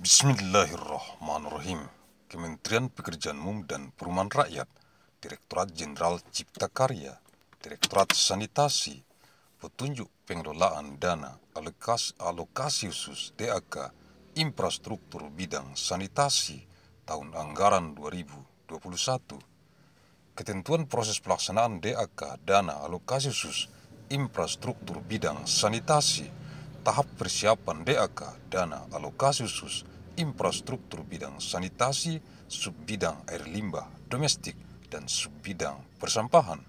Bismillahirrahmanirrahim. Kementerian Pekerjaan Umum dan Perumahan Rakyat, Direktorat Jenderal Cipta Karya, Direktorat Sanitasi, Petunjuk Pengelolaan Dana Alokasi, Alokasi Khusus DAK Infrastruktur Bidang Sanitasi tahun anggaran 2021. Ketentuan proses pelaksanaan DAK Dana Alokasi Khusus Infrastruktur Bidang Sanitasi tahap persiapan DAK dana alokasi khusus infrastruktur bidang sanitasi, subbidang air limbah domestik, dan subbidang persampahan.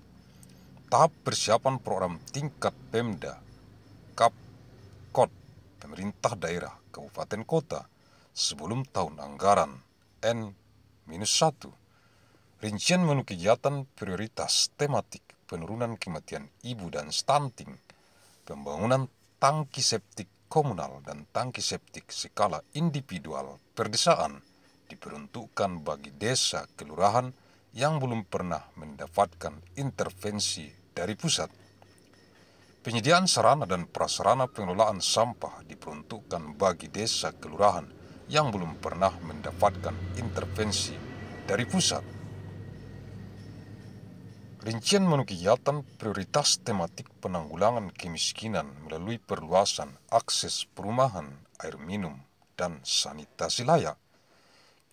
Tahap persiapan program tingkat Pemda, Kap, Kod, pemerintah daerah, kabupaten kota, sebelum tahun anggaran N-1. Rincian menu kegiatan prioritas tematik penurunan kematian ibu dan stunting, pembangunan tangki septik komunal dan tangki septik skala individual perdesaan diperuntukkan bagi desa kelurahan yang belum pernah mendapatkan intervensi dari pusat. Penyediaan sarana dan prasarana pengelolaan sampah diperuntukkan bagi desa kelurahan yang belum pernah mendapatkan intervensi dari pusat. Rincian menu kegiatan prioritas tematik penanggulangan kemiskinan melalui perluasan akses perumahan, air minum, dan sanitasi layak.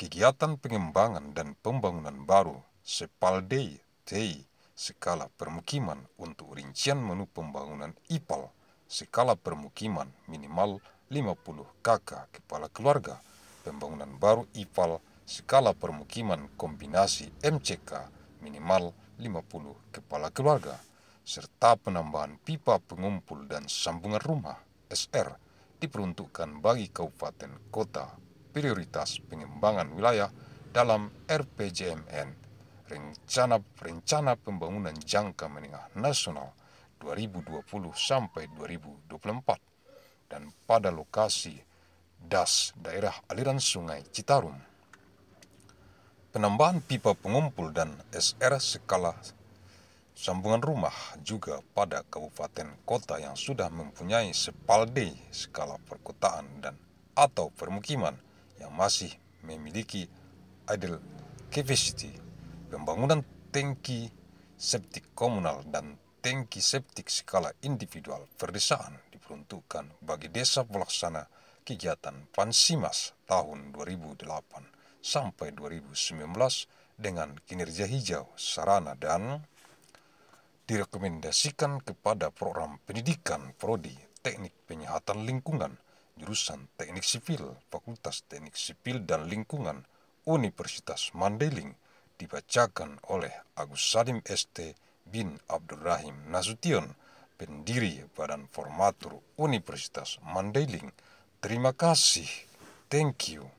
Kegiatan pengembangan dan pembangunan baru Sepaldei TEI skala permukiman untuk rincian menu pembangunan IPAL skala permukiman minimal 50 KK kepala keluarga pembangunan baru IPAL skala permukiman kombinasi MCK minimal 50 kepala keluarga, serta penambahan pipa pengumpul dan sambungan rumah SR diperuntukkan bagi kabupaten kota prioritas pengembangan wilayah dalam RPJMN Rencana Rencana Pembangunan Jangka Menengah Nasional 2020 sampai 2024 dan pada lokasi das daerah aliran sungai Citarum. Penambahan pipa pengumpul dan SR skala sambungan rumah juga pada kabupaten kota yang sudah mempunyai sepalde skala perkotaan dan atau permukiman yang masih memiliki idle capacity, pembangunan tangki septik komunal dan tangki septik skala individual perdesaan diperuntukkan bagi desa pelaksana kegiatan Pansimas tahun 2008 sampai 2019 dengan kinerja hijau, sarana, dan direkomendasikan kepada program pendidikan prodi teknik penyihatan lingkungan jurusan teknik sipil Fakultas Teknik Sipil dan Lingkungan Universitas Mandailing dibacakan oleh Agus Salim ST bin Abdurrahim Nasution pendiri Badan Formatur Universitas Mandailing Terima kasih. Thank you.